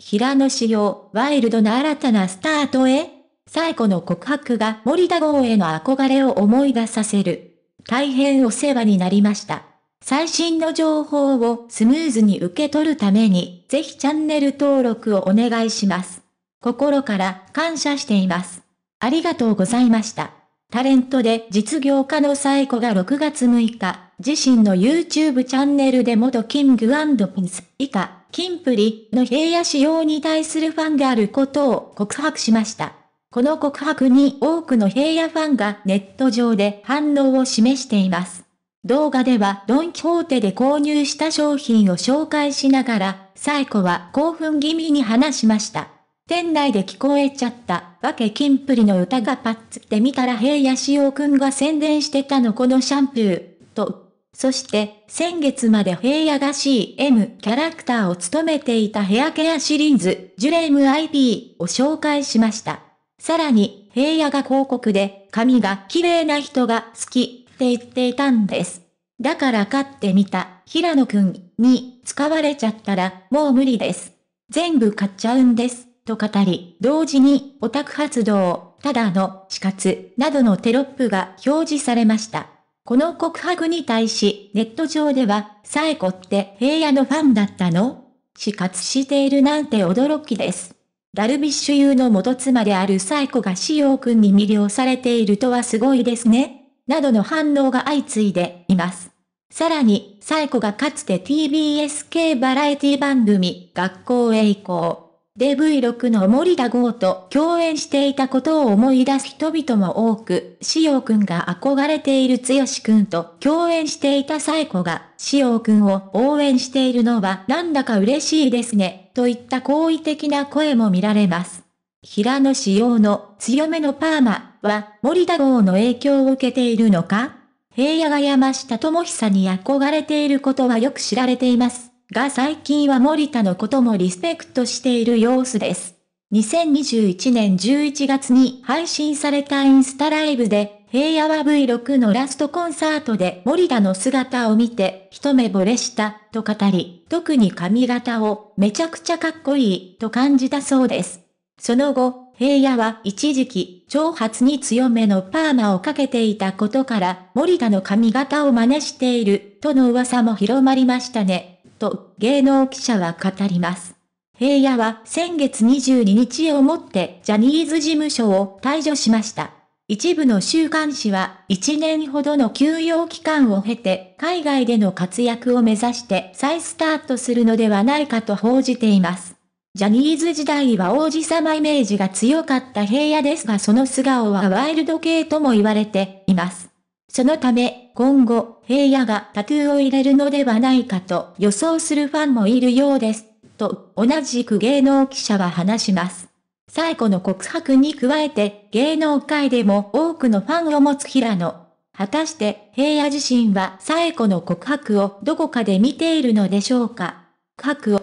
平野紫耀、ワイルドな新たなスタートへ最古の告白が森田号への憧れを思い出させる。大変お世話になりました。最新の情報をスムーズに受け取るために、ぜひチャンネル登録をお願いします。心から感謝しています。ありがとうございました。タレントで実業家のサイコが6月6日、自身の YouTube チャンネルで元キングピンス以下、キンプリの平野仕様に対するファンであることを告白しました。この告白に多くの平野ファンがネット上で反応を示しています。動画ではドンキホーテで購入した商品を紹介しながら、サイコは興奮気味に話しました。店内で聞こえちゃった、わけキンプリの歌がパッツって見たら平野紫耀くんが宣伝してたのこのシャンプー、と。そして、先月まで平野が CM キャラクターを務めていたヘアケアシリーズ、ジュレーム IP を紹介しました。さらに、平野が広告で、髪が綺麗な人が好きって言っていたんです。だから買ってみた、平野くんに使われちゃったら、もう無理です。全部買っちゃうんです。と語り、同時にオタク発動、ただの死活などのテロップが表示されました。この告白に対し、ネット上では、サエコって平野のファンだったの死活しているなんて驚きです。ダルビッシュ有の元妻であるサエコがシく君に魅了されているとはすごいですね。などの反応が相次いでいます。さらに、サエコがかつて TBS 系バラエティ番組、学校へ行こう。DV6 の森田剛と共演していたことを思い出す人々も多く、潮おくんが憧れているつよしくんと共演していたサエコが、潮おくんを応援しているのはなんだか嬉しいですね、といった好意的な声も見られます。平野紫耀の強めのパーマは森田剛の影響を受けているのか平野が山下智久に憧れていることはよく知られています。が最近は森田のこともリスペクトしている様子です。2021年11月に配信されたインスタライブで、平野は V6 のラストコンサートで森田の姿を見て一目惚れしたと語り、特に髪型をめちゃくちゃかっこいいと感じたそうです。その後、平野は一時期、長髪に強めのパーマをかけていたことから、森田の髪型を真似しているとの噂も広まりましたね。と芸能記者は語ります。平野は先月22日をもってジャニーズ事務所を退場しました。一部の週刊誌は1年ほどの休養期間を経て海外での活躍を目指して再スタートするのではないかと報じています。ジャニーズ時代は王子様イメージが強かった平野ですがその素顔はワイルド系とも言われています。そのため、今後、平野がタトゥーを入れるのではないかと予想するファンもいるようです。と、同じく芸能記者は話します。最後の告白に加えて、芸能界でも多くのファンを持つ平野。果たして、平野自身は最後の告白をどこかで見ているのでしょうか。告白を